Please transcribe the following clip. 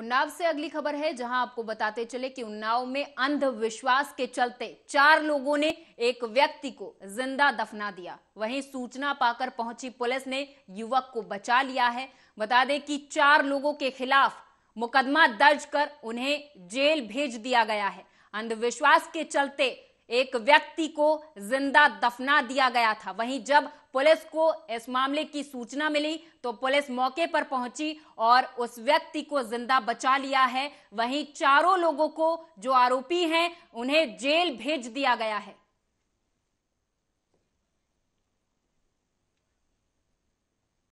उन्नाव से अगली खबर है जहां आपको बताते चले कि उन्नाव में अंधविश्वास के चलते चार लोगों ने एक व्यक्ति को जिंदा दफना दिया वहीं सूचना पाकर पहुंची पुलिस ने युवक को बचा लिया है बता दें कि चार लोगों के खिलाफ मुकदमा दर्ज कर उन्हें जेल भेज दिया गया है अंधविश्वास के चलते एक व्यक्ति को जिंदा दफना दिया गया था वहीं जब पुलिस को इस मामले की सूचना मिली तो पुलिस मौके पर पहुंची और उस व्यक्ति को जिंदा बचा लिया है वहीं चारों लोगों को जो आरोपी हैं उन्हें जेल भेज दिया गया है